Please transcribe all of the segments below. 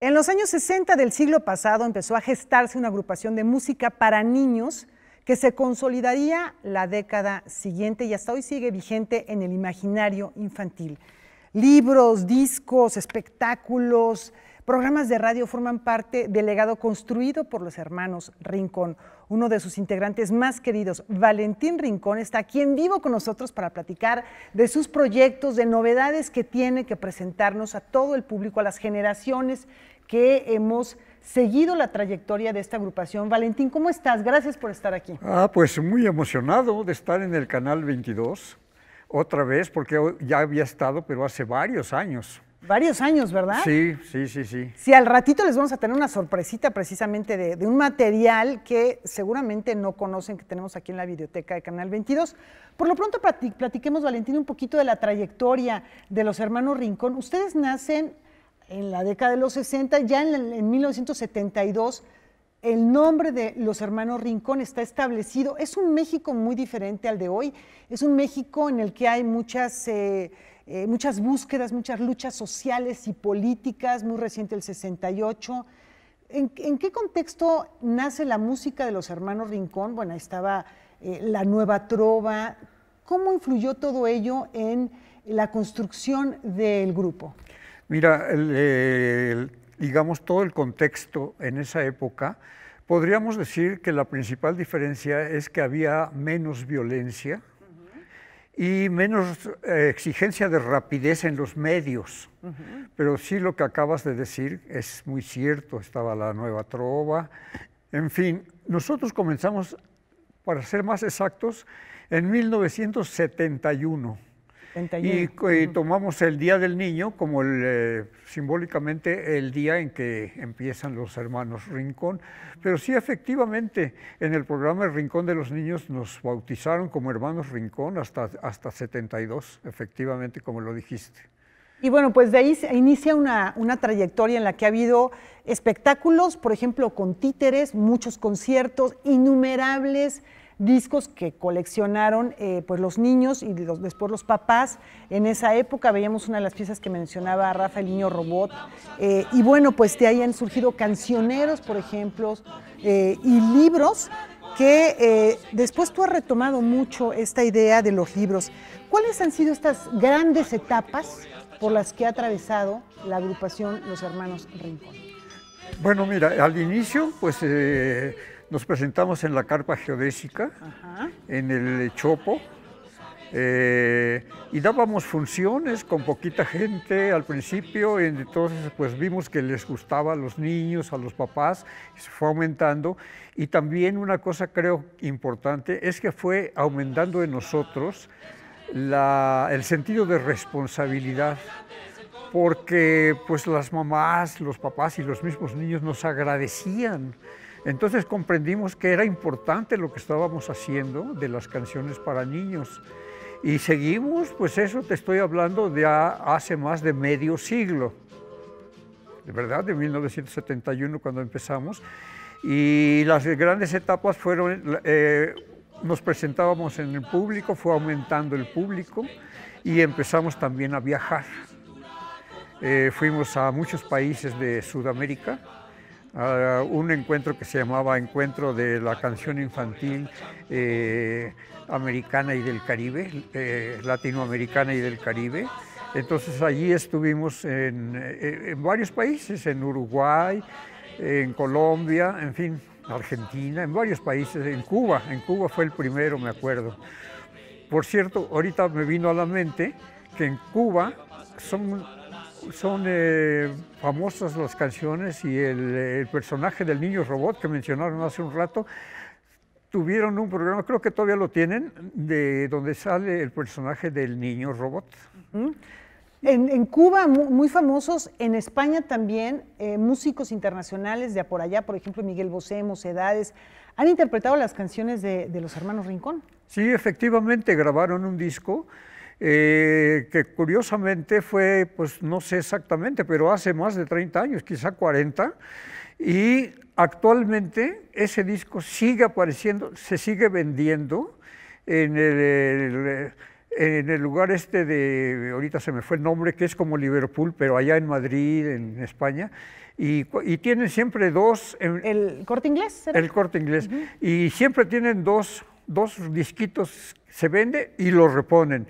En los años 60 del siglo pasado empezó a gestarse una agrupación de música para niños que se consolidaría la década siguiente y hasta hoy sigue vigente en el imaginario infantil. Libros, discos, espectáculos, programas de radio forman parte del legado construido por los hermanos Rincón. Uno de sus integrantes más queridos, Valentín Rincón, está aquí en vivo con nosotros para platicar de sus proyectos, de novedades que tiene que presentarnos a todo el público, a las generaciones que hemos seguido la trayectoria de esta agrupación. Valentín, ¿cómo estás? Gracias por estar aquí. Ah, pues muy emocionado de estar en el Canal 22, otra vez, porque ya había estado, pero hace varios años varios años, ¿verdad? Sí, sí, sí, sí. Si al ratito les vamos a tener una sorpresita precisamente de, un material que seguramente no conocen que tenemos aquí en la biblioteca de Canal 22. Por lo pronto platiquemos, Valentín, un poquito de la trayectoria de los hermanos Rincón. Ustedes nacen en la década de los 60, ya en, 1972 el nombre de los hermanos Rincón está establecido. Es un México muy diferente al de hoy. Es un México en el que hay muchas... Eh, eh, muchas búsquedas, muchas luchas sociales y políticas, muy reciente el 68. ¿En, qué contexto nace la música de los hermanos Rincón? Bueno, ahí estaba eh, la nueva trova. ¿Cómo influyó todo ello en la construcción del grupo? Mira, digamos todo el contexto en esa época, podríamos decir que la principal diferencia es que había menos violencia y menos eh, exigencia de rapidez en los medios. Pero sí lo que acabas de decir es muy cierto, estaba la nueva trova. En fin, nosotros comenzamos, para ser más exactos, en 1971. Y, tomamos el Día del Niño como eh, simbólicamente el día en que empiezan los hermanos Rincón. Pero sí, efectivamente, en el programa El Rincón de los Niños nos bautizaron como hermanos Rincón hasta, hasta 72, efectivamente, como lo dijiste. Y bueno, pues de ahí se inicia una, trayectoria en la que ha habido espectáculos, por ejemplo, con títeres, muchos conciertos, innumerables discos que coleccionaron eh, pues los niños y después los papás. En esa época veíamos una de las piezas que mencionaba Rafa, el niño robot. Eh, y bueno, pues de ahí han surgido cancioneros, por ejemplo, eh, y libros que después tú has retomado mucho esta idea de los libros. ¿Cuáles han sido estas grandes etapas por las que ha atravesado la agrupación Los Hermanos Rincón? Bueno, mira, al inicio, pues nos presentamos en la carpa geodésica, en el Chopo, eh, y dábamos funciones con poquita gente al principio, y entonces pues vimos que les gustaba a los niños, a los papás, se fue aumentando. Y también una cosa creo importante es que fue aumentando en nosotros el sentido de responsabilidad porque pues las mamás, los papás y los mismos niños nos agradecían entonces comprendimos que era importante lo que estábamos haciendo de las canciones para niños. Y seguimos, pues eso te estoy hablando de hace más de medio siglo, de verdad, de 1971 cuando empezamos. Y las grandes etapas fueron, eh, nos presentábamos en el público, fue aumentando el público y empezamos también a viajar. Eh, fuimos a muchos países de Sudamérica, un encuentro que se llamaba Encuentro de la Canción Infantil eh, Americana y del Caribe, eh, Latinoamericana y del Caribe. Entonces allí estuvimos en, eh, en varios países, en Uruguay, en Colombia, en fin, Argentina, en varios países, en Cuba, en Cuba fue el primero, me acuerdo. Por cierto, ahorita me vino a la mente que en Cuba son son eh, famosas las canciones y el, personaje del niño robot que mencionaron hace un rato. Tuvieron un programa, creo que todavía lo tienen, de donde sale el personaje del niño robot. En, Cuba, muy, famosos, en España también, eh, músicos internacionales de por allá, por ejemplo, Miguel Bosé, Mocedades, han interpretado las canciones de, de, los hermanos Rincón. Sí, efectivamente, grabaron un disco eh, que curiosamente fue, pues no sé exactamente, pero hace más de 30 años, quizá 40, y actualmente ese disco sigue apareciendo, se sigue vendiendo en el, en el lugar este de, ahorita se me fue el nombre, que es como Liverpool, pero allá en Madrid, en España, y, y, tienen siempre dos... ¿El corte inglés? El corte inglés. Y siempre tienen dos, dos disquitos, se vende y los reponen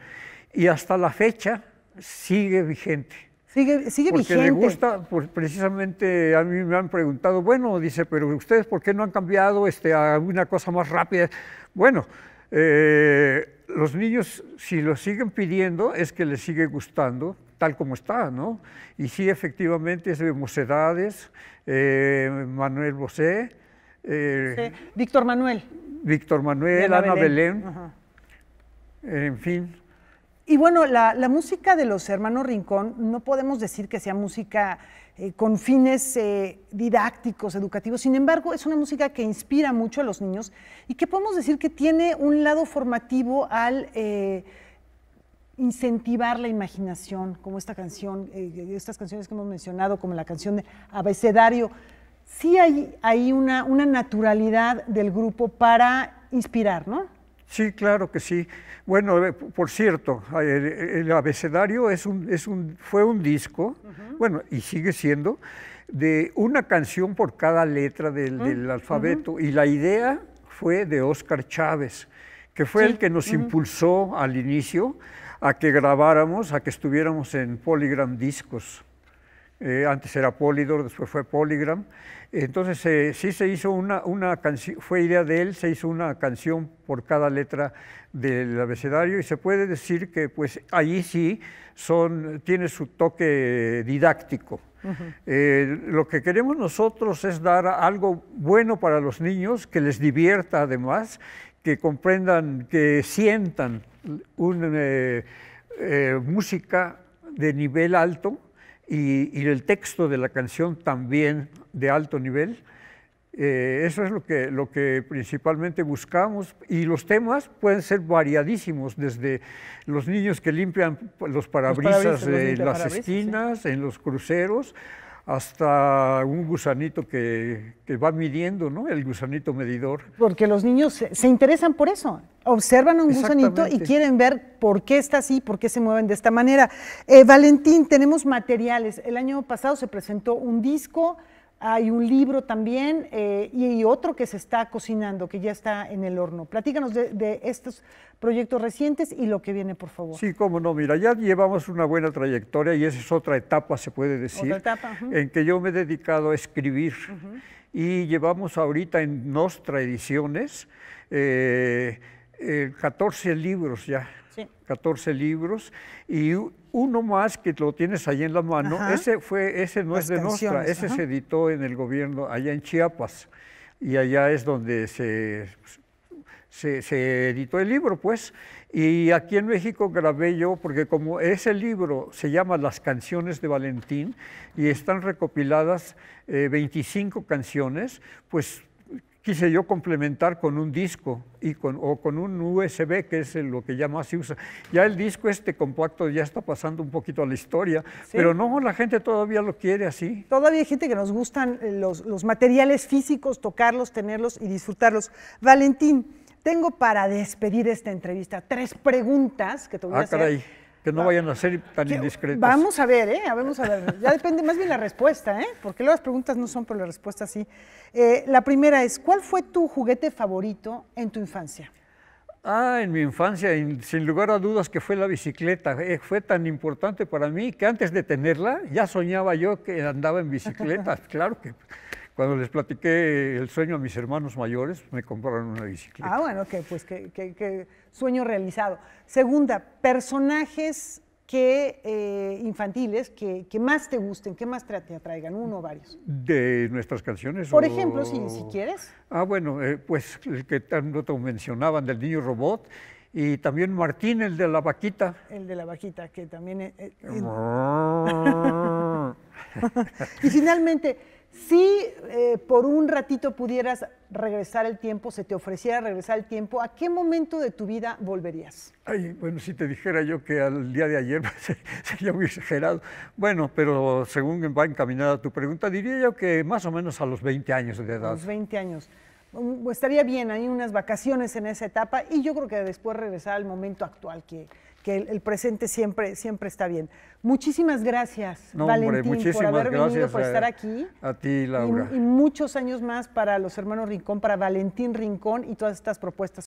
y hasta la fecha sigue vigente. Sigue, sigue Porque vigente. le gusta, pues, precisamente a mí me han preguntado, bueno, dice, pero ustedes, ¿por qué no han cambiado este, a cosa más rápida? Bueno, eh, los niños, si lo siguen pidiendo, es que les sigue gustando tal como está, ¿no? Y sí, efectivamente, es de Mocedades, eh, Manuel Bosé. Eh, Víctor Manuel. Víctor Manuel, Ana Belén. En fin, y bueno, la, música de los hermanos Rincón no podemos decir que sea música eh, con fines eh, didácticos, educativos, sin embargo es una música que inspira mucho a los niños y que podemos decir que tiene un lado formativo al eh, incentivar la imaginación, como esta canción, estas canciones que hemos mencionado, como la canción de Abecedario. Sí hay, una naturalidad del grupo para inspirar, ¿no? Sí, claro que sí. Bueno, eh, por cierto, el, abecedario es un, es un, fue un disco, bueno, y sigue siendo, de una canción por cada letra del, mm, alfabeto. Y la idea fue de Óscar Chávez, que fue el que nos impulsó al inicio a que grabáramos, a que estuviéramos en Polygram Discos. Eh, antes era Polydor, después fue Polygram. Entonces eh, sí se hizo una, canción, fue idea de él, se hizo una canción por cada letra del abecedario y se puede decir que pues allí sí son, tiene su toque didáctico. Eh, lo que queremos nosotros es dar algo bueno para los niños, que les divierta además, que comprendan, que sientan una música de nivel alto, y, el texto de la canción también de alto nivel. Eh, eso es lo que, lo que principalmente buscamos y los temas pueden ser variadísimos, desde los niños que limpian los parabrisas, en las esquinas, en los cruceros, hasta un gusanito que, va midiendo, ¿no? El gusanito medidor. Porque los niños se, interesan por eso. Observan un gusanito y quieren ver por qué está así, por qué se mueven de esta manera. Eh, Valentín, tenemos materiales. El año pasado se presentó un disco hay un libro también eh, y, otro que se está cocinando, que ya está en el horno. Platícanos de, estos proyectos recientes y lo que viene, por favor. Sí, cómo no. Mira, ya llevamos una buena trayectoria y esa es otra etapa, se puede decir, en que yo me he dedicado a escribir. Y llevamos ahorita en Nostra ediciones 14 eh, eh, libros ya 14 libros, y uno más que lo tienes ahí en la mano, ese, fue, ese no es de nuestra, ese se editó en el gobierno allá en Chiapas, y allá es donde se, se, editó el libro, pues. Y aquí en México grabé yo, porque como ese libro se llama Las canciones de Valentín y están recopiladas 25 eh, canciones, pues quise yo complementar con un disco y con, o con un USB, que es lo que ya más se usa. Ya el disco este compacto ya está pasando un poquito a la historia, pero no, la gente todavía lo quiere así. Todavía hay gente que nos gustan eh, los, materiales físicos, tocarlos, tenerlos y disfrutarlos. Valentín, tengo para despedir esta entrevista tres preguntas que te voy a ah, hacer no vayan a ser tan indiscretos. Vamos a ver, ¿eh? Vamos a ver. Ya depende más bien la respuesta, ¿eh? Porque las preguntas no son, por la respuesta sí. Eh, la primera es, ¿cuál fue tu juguete favorito en tu infancia? Ah, en mi infancia, sin lugar a dudas que fue la bicicleta. Eh, fue tan importante para mí que antes de tenerla ya soñaba yo que andaba en bicicleta. claro que cuando les platiqué el sueño a mis hermanos mayores, me compraron una bicicleta. Ah, bueno, que pues que, sueño realizado. Segunda, personajes que, eh, infantiles que, más te gusten, que más te, atraigan, uno o varios. De nuestras canciones. Por ejemplo, si, quieres. Ah, bueno, eh, pues el que tanto mencionaban del niño robot y también Martín, el de la vaquita. El de la vaquita, que también... Eh, y finalmente... Si eh, por un ratito pudieras regresar el tiempo, se te ofreciera regresar el tiempo, ¿a qué momento de tu vida volverías? Ay, bueno, si te dijera yo que al día de ayer pues, sería muy exagerado. Bueno, pero según va encaminada tu pregunta, diría yo que más o menos a los 20 años de edad. A los 20 años. Mm, estaría bien, hay unas vacaciones en esa etapa y yo creo que después regresar al momento actual que que el, presente siempre, siempre está bien. Muchísimas gracias, Valentín, por haber venido, por estar aquí. A, ti, Laura. y muchos años más para los hermanos Rincón, para Valentín Rincón y todas estas propuestas.